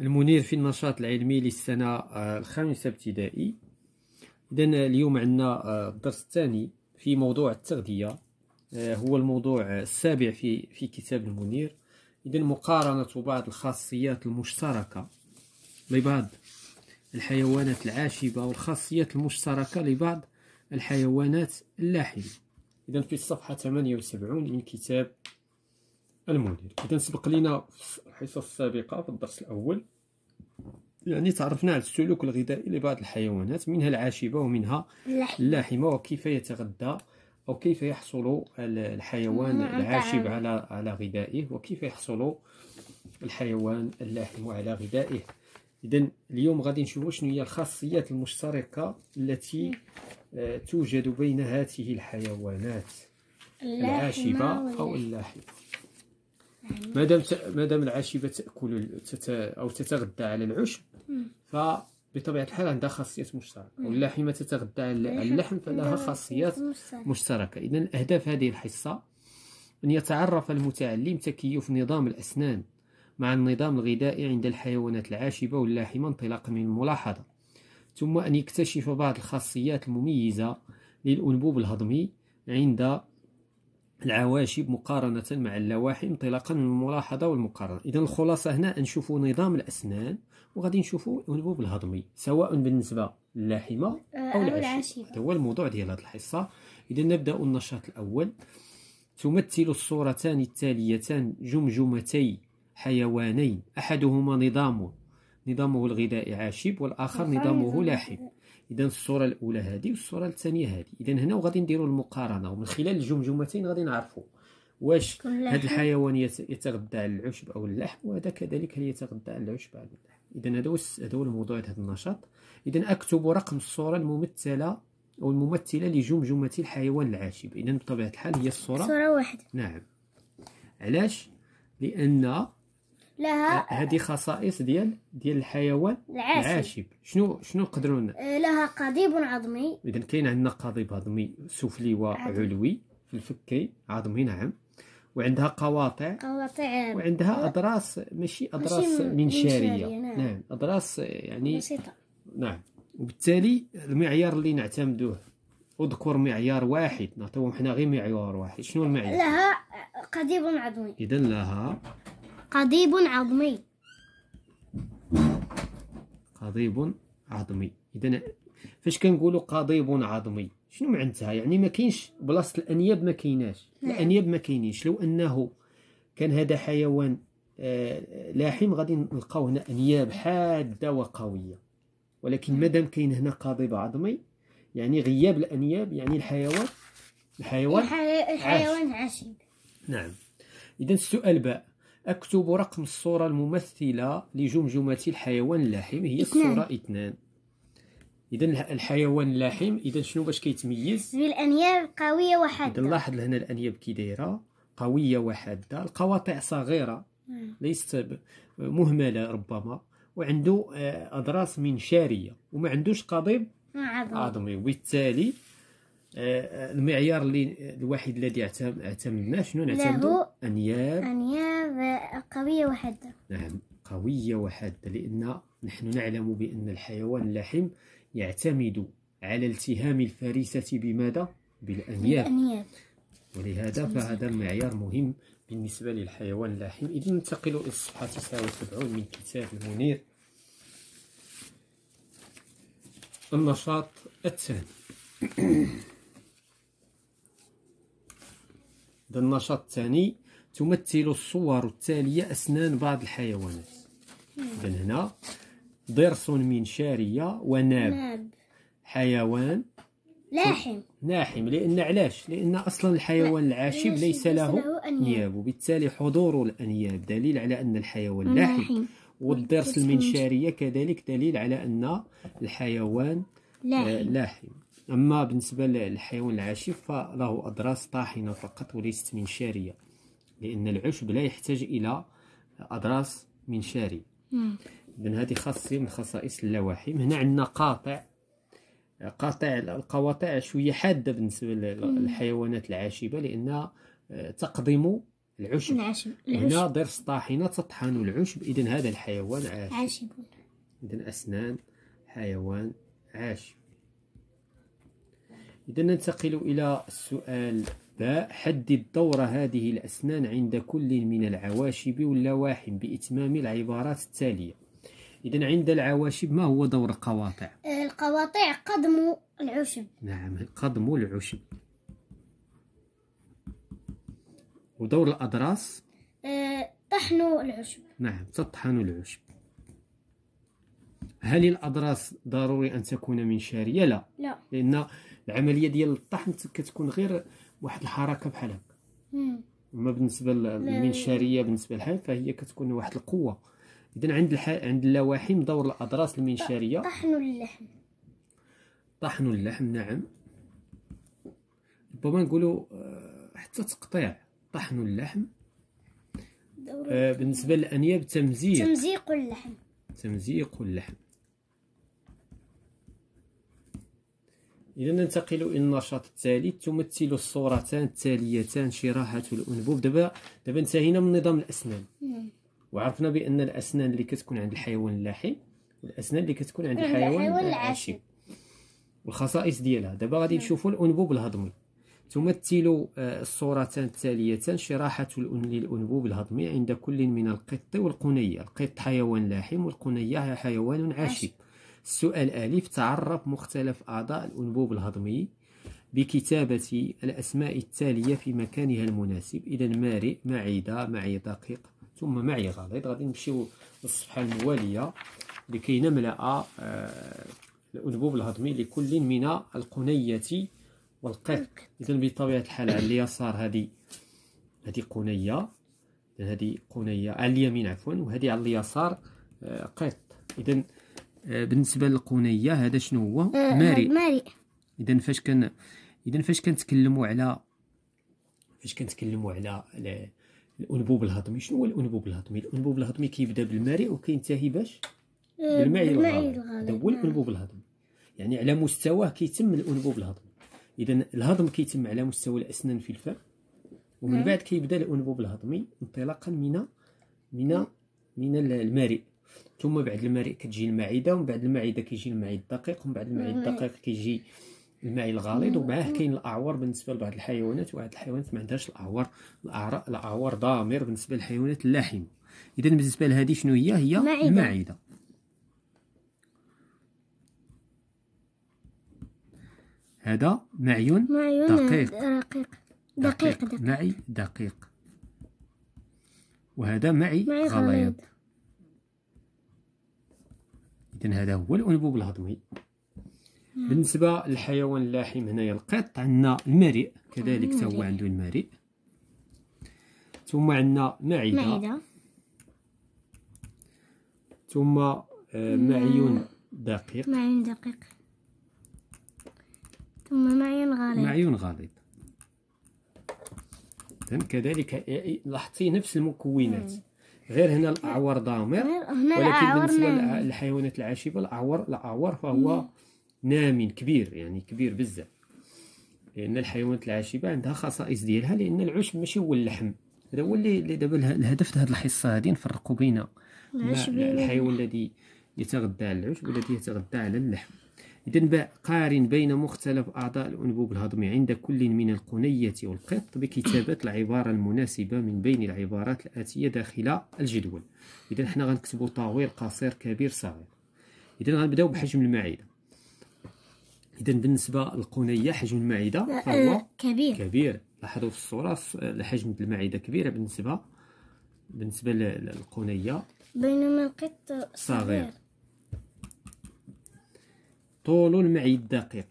المنير في النشاط العلمي للسنة آه، الخامسة ابتدائي إذن اليوم عندنا آه، الدرس الثاني في موضوع التغذية آه، هو الموضوع السابع في في كتاب المنير إذن مقارنة بعض الخاصيات المشتركة لبعض الحيوانات العاشبة والخاصيات المشتركة لبعض الحيوانات اللاحمة إذن في الصفحة 78 من كتاب الموديل اذا سبق لينا في الحصص السابقه في الدرس الاول يعني تعرفنا على السلوك الغذائي لبعض الحيوانات منها العاشبه ومنها اللاحمه وكيف يتغذى او كيف يحصل الحيوان العاشب على على غذائه وكيف يحصل الحيوان اللاحم على غذائه اذا اليوم غادي نشوفوا شنو هي الخاصيات المشتركه التي آه، توجد بين هاته الحيوانات العاشبه او اللاحمه يعني. ما دام ما دام تاكل او تتغذى على العشب فبطبيعه الحال عندها خاصيات مشتركه واللحمه تتغذى على اللحم فلها خاصيات مشتركه اذا اهداف هذه الحصه ان يتعرف المتعلم تكيف نظام الاسنان مع النظام الغذائي عند الحيوانات العاشبه واللاحمه انطلاقا من الملاحظه ثم ان يكتشف بعض الخاصيات المميزه للانبوب الهضمي عند العواشب مقارنة مع اللواحم انطلاقا من الملاحظة والمقارنة إذا الخلاصة هنا نشوفوا نظام الأسنان وغادي نشوفوا الأنبوب الهضمي سواء بالنسبة للحمة أو العاشبة هذا هو الموضوع ديال هذه الحصة إذا نبدأ النشاط الأول تمثل الصورتان التاليتان جمجمتي حيوانين أحدهما نظام نظامه الغذائي عاشب والآخر نظامه لاحم اذا الصوره الاولى هذه والصوره الثانيه هذه اذا هنا وغادي نديروا المقارنه ومن خلال الجمجمتين غادي نعرفوا واش هذا الحيوان يتغذى على العشب او اللحم وهذا كذلك هل يتغذى على العشب او اللحم اذا هذا هو هذا هو الموضوع هذا النشاط اذا اكتب رقم الصوره الممثله او الممثله لجمجمه الحيوان العاشب اذا بطبيعه الحال هي الصوره صوره واحده نعم علاش لان لها هذه خصائص ديال ديال الحيوان العاشب, العاشب. شنو شنو نقدروا آه، لها قضيب عظمي اذا كاين عندنا قضيب عظمي سفلي وعلوي في الفكين عظمي نعم وعندها قواطع قواطع وعندها اضراس ماشي اضراس منشاريه نعم. نعم اضراس يعني بسيطه نعم وبالتالي المعيار اللي نعتمدوه اذكر معيار واحد نعطيوهم حنا غير معيار واحد شنو المعيار لها قضيب عظمي اذا لها قضيب عظمي قضيب عظمي اذا فاش كنقولوا قضيب عظمي شنو معناتها يعني ما كاينش بلاصه الانياب ما كايناش نعم. الانياب ما كاينينش لو انه كان هذا حيوان آه، لاحم غادي نلقاو هنا انياب حاده وقويه ولكن مادام كاين هنا قضيب عظمي يعني غياب الانياب يعني الحيوان الحيوان الحيوان عاش. نعم اذا السؤال باء أكتب رقم الصورة الممثلة لجمجمة الحيوان اللحيم هي الصورة اثنان إذا الحيوان اللحيم إذا شنو باش كيتميز؟ بالأنياب قوية وحادة نلاحظ لاحظ هنا الأنياب كي دايرة قوية وحادة القواطع صغيرة نعم. ليست مهملة ربما وعنده آه، أضراس منشارية وما عندوش قضيب نعم، عظمي وبالتالي آه، آه، المعيار اللي الوحيد الذي اعتمدناه شنو نعتمدو انياب انياب آه، قويه وحاده نعم قويه وحاده لان نحن نعلم بان الحيوان اللحم يعتمد على التهام الفريسه بماذا بالانياب بالانياب ولهذا فهذا المعيار مهم بالنسبه للحيوان اللحم اذا ننتقل الى الصفحه 79 من كتاب المنير النشاط الثاني النشاط الثاني تمثل الصور التالية أسنان بعض الحيوانات إذا هنا ضرس من شارية وناب حيوان لاحم ناحم لأن علاش لأن أصلا الحيوان العاشب ليس له أنياب وبالتالي حضور الأنياب دليل على أن الحيوان لاحم والضرس المنشارية كذلك دليل على أن الحيوان لاحم آه، أما بالنسبة للحيوان العاشف فله أضراس طاحنة فقط وليست منشارية لأن العشب لا يحتاج إلى أضراس منشاري إذن هذه خاصية من خصائص اللواحم هنا عندنا قاطع قاطع القواطع شوية حادة بالنسبة للحيوانات العاشبة لأنها تقضم العشب, العشب. هنا ضرس طاحنة تطحن العشب إذا هذا الحيوان عاشب, عاشب. إذا أسنان حيوان عاشب إذا ننتقل إلى السؤال باء حدد دور هذه الأسنان عند كل من العواشب واللواحم بإتمام العبارات التالية إذا عند العواشب ما هو دور القواطع؟ القواطع قضم العشب نعم قضم العشب ودور الأضراس؟ آه، طحن العشب نعم تطحن العشب هل الأضراس ضروري أن تكون منشارية؟ لا لا لأن العمليه ديال الطحن كتكون غير واحد الحركه بحال هكا اما بالنسبه للمنشاريه بالنسبه للحين فهي كتكون واحد القوه اذا عند الح... عند اللواحم دور الاضراس المنشاريه طحن اللحم طحن اللحم نعم ربما نقولوا آه، حتى تقطيع طحن اللحم آه، بالنسبه للانياب تمزيق تمزيق اللحم تمزيق اللحم إذا ننتقل إلى النشاط التالي تمثل الصورتان التاليتان شراحة الأنبوب دابا دابا انتهينا من نظام الأسنان وعرفنا بأن الأسنان اللي كتكون عند الحيوان اللاحي والأسنان اللي كتكون عند الحيوان العاشي والخصائص ديالها دابا غادي نشوفوا الأنبوب الهضمي تمثل آه، الصورتان التاليتان شراحة الأنبوب الهضمي عند كل من القط والقنية القط حيوان لاحم والقنية حيوان عاشي السؤال ألف تعرف مختلف أعضاء الأنبوب الهضمي بكتابة الأسماء التالية في مكانها المناسب إذا مارئ معدة معي دقيق ثم معي غليظ غادي نمشيو للصفحة الموالية لكي نملأ آه، الأنبوب الهضمي لكل من القنية والقلق إذا بطبيعة الحال على اليسار هذه هذه قنية هذه قنية على اليمين عفوا وهذه على اليسار آه، قط إذا آه، بالنسبه للقنيه هذا شنو هو آه، آه، ماري ماري اذا فاش كان اذا فاش كنتكلموا على فاش كنتكلموا على الانبوب الهضمي شنو هو الانبوب الهضمي الانبوب الهضمي كيبدا بالماري وكينتهي باش بالمعي الغالي هذا هو الانبوب الهضمي يعني على مستواه كيتم الانبوب الهضمي اذا الهضم كيتم على مستوى الاسنان في الفم ومن بعد كيبدا الانبوب الهضمي انطلاقا من من من المارئ ثم بعد المريء كتجي المعده ومن بعد المعده كيجي المعي الدقيق ومن بعد المعي الدقيق كيجي المعي الغليظ ومعاه كاين الاعور بالنسبه لبعض الحيوانات وبعض الحيوانات ما عندهاش الاعور الاعور ضامر بالنسبه للحيوانات اللحم اذا بالنسبه لهذه شنو هي هي معيدة. المعده هذا معي دقيق دقيق دقيق, دقيق. معي دقيق وهذا معي غليظ اذا هذا هو الانبوب الهضمي بالنسبه للحيوان اللحيم هنايا القط عندنا المريء كذلك هو عنده المريء ثم عندنا معده آه، ثم معيون دقيق معيون دقيق ثم معيون غليظ معيون غليظ كذلك إيه، إيه، لاحظتي نفس المكونات مم. غير هنا الاعور ضامر ولكن بالنسبه للحيوانات العاشبه الاعور الاعور فهو نام كبير يعني كبير بزاف لان الحيوانات العاشبه عندها خصائص ديالها لان العشب ماشي هو اللحم هذا هو اللي دابا الهدف هذه الحصه هذه نفرقوا بين الحيوان الذي يتغذى على العشب والذي يتغذى على اللحم إذا قارن بين مختلف أعضاء الأنبوب الهضمي عند كل من القنية والقط بكتابة العبارة المناسبة من بين العبارات الآتية داخل الجدول إذا حنا غنكتبو طويل قصير كبير صغير إذا غنبداو بحجم المعدة إذا بالنسبة للقنية حجم المعدة فهو آه، كبير كبير لاحظوا في الصورة الحجم المعدة كبيرة بالنسبة بالنسبة للقنية بينما القط صغير طول المعي الدقيق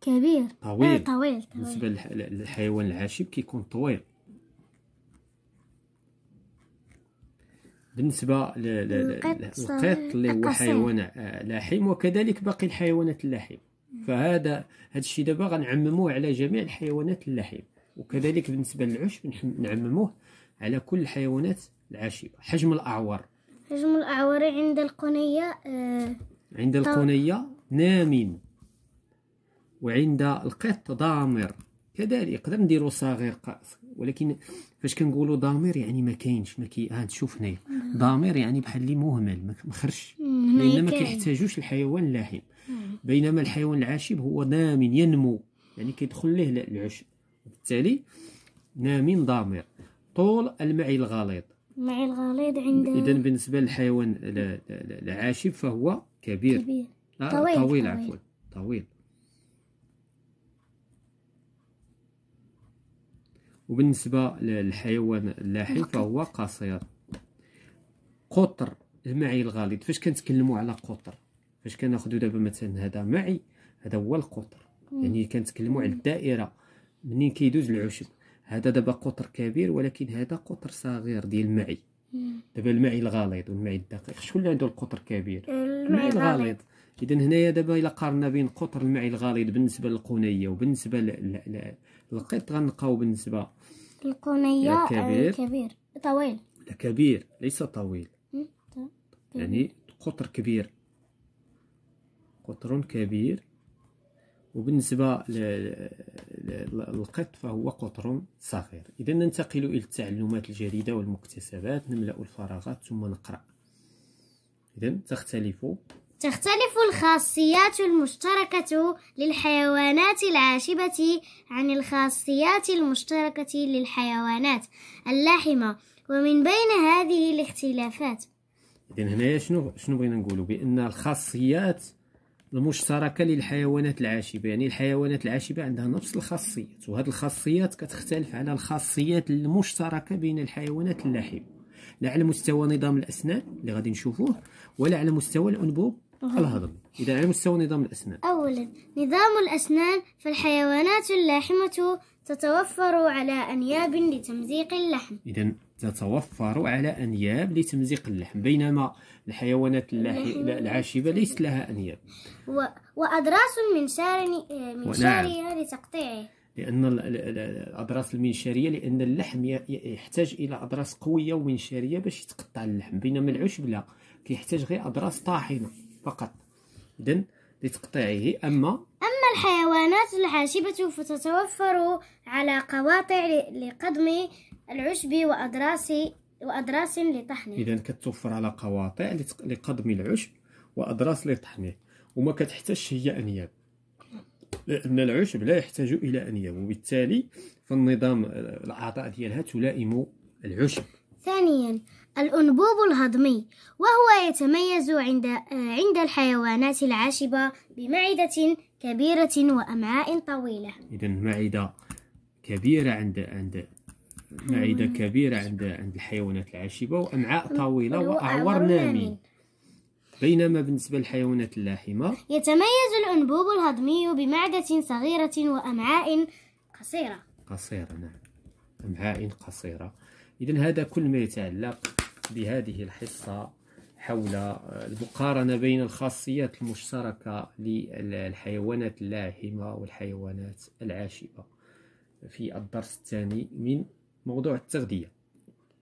كبير طويل آه طويل بالنسبه للحيوان العاشب كيكون طويل بالنسبه للقط اللي هو آه، حيوان آه، لحيم وكذلك باقي الحيوانات اللحيم فهذا هذا الشيء دابا غنعمموه على جميع الحيوانات اللحيم وكذلك بالنسبه للعشب نعمموه على كل الحيوانات العاشبه حجم الاعور حجم الاعور عند القنيه آه عند القنيه نام وعند القط ضامر كذلك نقدر نديرو صغير ولكن فاش كنقولوا ضامر يعني ما كاينش ما كي هاد شوف هنايا ضامر يعني بحال اللي مهمل ما خرجش لان ما كيحتاجوش الحيوان اللاحم بينما الحيوان العاشب هو نام ينمو يعني كيدخل ليه العشب وبالتالي نام ضامر طول المعي الغليظ المعي الغليظ عند اذا بالنسبه للحيوان العاشب فهو كبير, كبير. طويل طويل عفوا طويل وبالنسبة للحيوان اللاحي فهو قصير قطر المعي الغليظ فاش كنتكلموا على قطر فاش كناخذوا دابا مثلا هذا معي هذا هو القطر يعني كنتكلموا على الدائره منين كيدوز العشب هذا دابا قطر كبير ولكن هذا قطر صغير ديال المعي دابا المعي الغليظ والمعي الدقيق شكون اللي عنده القطر كبير المعي الغليظ اذا هنايا دابا الا قارنا بين قطر المعي الغليظ بالنسبه للقنيه وبالنسبه للقط غنلقاو بالنسبه القنيه الكبير كبير طويل لا كبير ليس طويل يعني قطر كبير قطر كبير وبالنسبه للقط فهو قطر صغير اذا ننتقل الى التعلمات الجديده والمكتسبات نملا الفراغات ثم نقرا اذا تختلف تختلف الخاصيات المشتركة للحيوانات العاشبة عن الخاصيات المشتركة للحيوانات اللحمة ومن بين هذه الاختلافات إذن هنايا شنو شنو بغينا نقولوا بأن الخاصيات المشتركة للحيوانات العاشبة يعني الحيوانات العاشبة عندها نفس الخاصيات وهذه الخاصيات كتختلف على الخاصيات المشتركة بين الحيوانات اللاحمه لا على مستوى نظام الأسنان اللي غادي نشوفوه ولا على مستوى الأنبوب على هذا إذا على مستوى نظام الأسنان أولا نظام الأسنان فالحيوانات اللاحمة تتوفر على أنياب لتمزيق اللحم إذا تتوفر على أنياب لتمزيق اللحم بينما الحيوانات العاشبة ليست لها أنياب و... وأضراس منشار منشارية نعم. لتقطيعه لأن الأضراس المنشارية لأن اللحم يحتاج إلى أضراس قوية ومنشارية باش يتقطع اللحم بينما العشب لا كيحتاج غير أضراس طاحنة فقط إذن لتقطيعه أما أما الحيوانات الحاشبة فتتوفر على قواطع لقضم العشب وأدراس وأدراس لطحنه إذا كتوفر على قواطع لقضم العشب وأدراس لطحنه وما كتحتاج هي أنياب لأن العشب لا يحتاج إلى أنياب وبالتالي فالنظام آه، الأعضاء ديالها تلائم العشب ثانيا الأنبوب الهضمي وهو يتميز عند عند الحيوانات العاشبة بمعدة كبيرة وأمعاء طويلة. إذا معدة كبيرة عند عند معدة كبيرة عند عند الحيوانات العاشبة وأمعاء طويلة وأعور نامي. بينما بالنسبة للحيوانات اللاحمة يتميز الأنبوب الهضمي بمعدة صغيرة وأمعاء قصيرة. قصيرة نعم. أمعاء قصيرة. إذا هذا كل ما يتعلق بهذه الحصة حول آه، المقارنة بين الخاصيات المشتركة للحيوانات اللاحمة والحيوانات العاشبة في الدرس الثاني من موضوع التغذية